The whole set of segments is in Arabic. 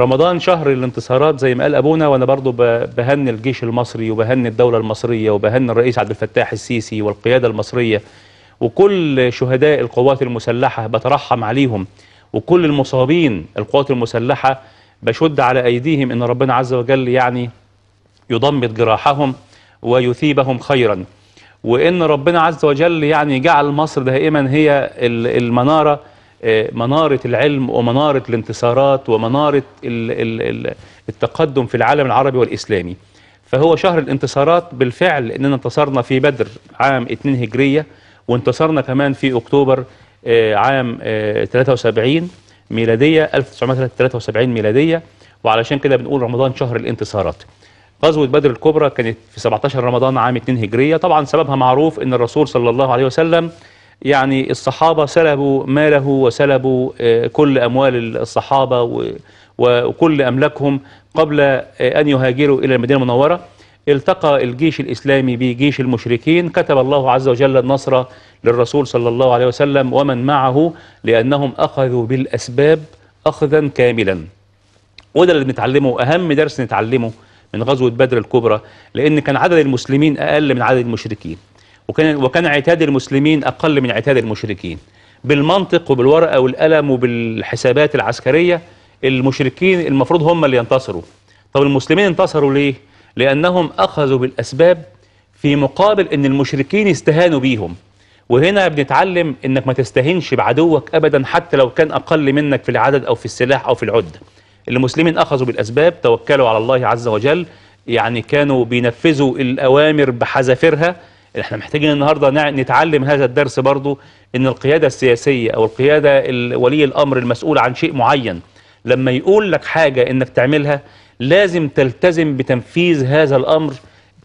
رمضان شهر الانتصارات زي ما قال ابونا وانا برضو بهني الجيش المصري وبهني الدوله المصريه وبهني الرئيس عبد الفتاح السيسي والقياده المصريه وكل شهداء القوات المسلحه بترحم عليهم وكل المصابين القوات المسلحه بشد على ايديهم ان ربنا عز وجل يعني يضمد جراحهم ويثيبهم خيرا وان ربنا عز وجل يعني جعل مصر دائما هي المناره منارة العلم ومنارة الانتصارات ومنارة التقدم في العالم العربي والإسلامي فهو شهر الانتصارات بالفعل أننا انتصرنا في بدر عام 2 هجرية وانتصرنا كمان في أكتوبر آه، عام 73 آه، ميلادية 1973 ميلادية وعلشان كده بنقول رمضان شهر الانتصارات غزوة بدر الكبرى كانت في 17 رمضان عام 2 هجرية طبعا سببها معروف أن الرسول صلى الله عليه وسلم يعني الصحابة سلبوا ماله وسلبوا آه، كل أموال الصحابة وكل أملاكهم قبل آه، أن يهاجروا إلى المدينة المنورة التقى الجيش الإسلامي بجيش المشركين كتب الله عز وجل النصر للرسول صلى الله عليه وسلم ومن معه لأنهم أخذوا بالأسباب أخذا كاملا وده اللي بنتعلمه أهم درس نتعلمه من غزوة بدر الكبرى لأن كان عدد المسلمين أقل من عدد المشركين وكان وكان عتاد المسلمين اقل من عتاد المشركين بالمنطق وبالورقه والقلم وبالحسابات العسكريه المشركين المفروض هم اللي ينتصروا طب المسلمين انتصروا ليه لانهم اخذوا بالاسباب في مقابل ان المشركين استهانوا بيهم وهنا بنتعلم انك ما تستهنش بعدوك ابدا حتى لو كان اقل منك في العدد او في السلاح او في العده المسلمين اخذوا بالاسباب توكلوا على الله عز وجل يعني كانوا بينفذوا الاوامر بحذافيرها احنا محتاجين النهارده نتعلم هذا الدرس برضو ان القياده السياسيه او القياده ولي الامر المسؤول عن شيء معين لما يقول لك حاجه انك تعملها لازم تلتزم بتنفيذ هذا الامر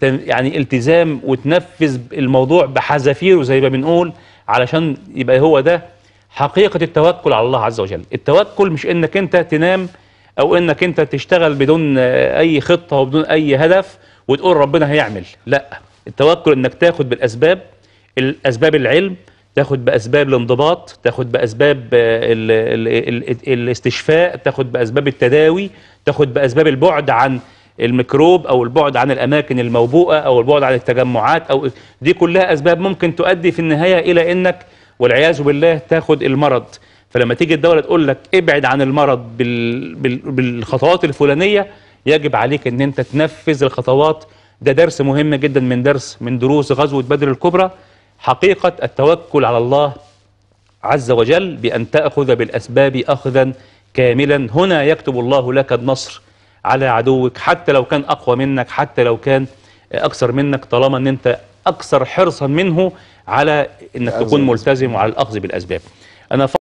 يعني التزام وتنفذ الموضوع بحذافيره زي ما بنقول علشان يبقى هو ده حقيقه التوكل على الله عز وجل التوكل مش انك انت تنام او انك انت تشتغل بدون اي خطه وبدون اي هدف وتقول ربنا هيعمل لا التوكل انك تاخد بالاسباب الاسباب العلم تاخد باسباب الانضباط تاخد باسباب الـ آه، الـ الـ الاستشفاء تاخد باسباب التداوي تاخد باسباب البعد عن الميكروب او البعد عن الاماكن الموبوءه او البعد عن التجمعات او دي كلها اسباب ممكن تؤدي في النهايه الى انك والعياذ بالله تاخد المرض فلما تيجي الدوله تقول لك ابعد عن المرض بالخطوات الفلانيه يجب عليك ان انت تنفذ الخطوات ده درس مهم جدا من درس من دروس غزوة بدر الكبرى حقيقة التوكل على الله عز وجل بأن تأخذ بالأسباب أخذا كاملا هنا يكتب الله لك النصر على عدوك حتى لو كان أقوى منك حتى لو كان أكثر منك طالما أن أنت أكثر حرصا منه على أنك تكون ملتزم وعلى الأخذ بالأسباب أنا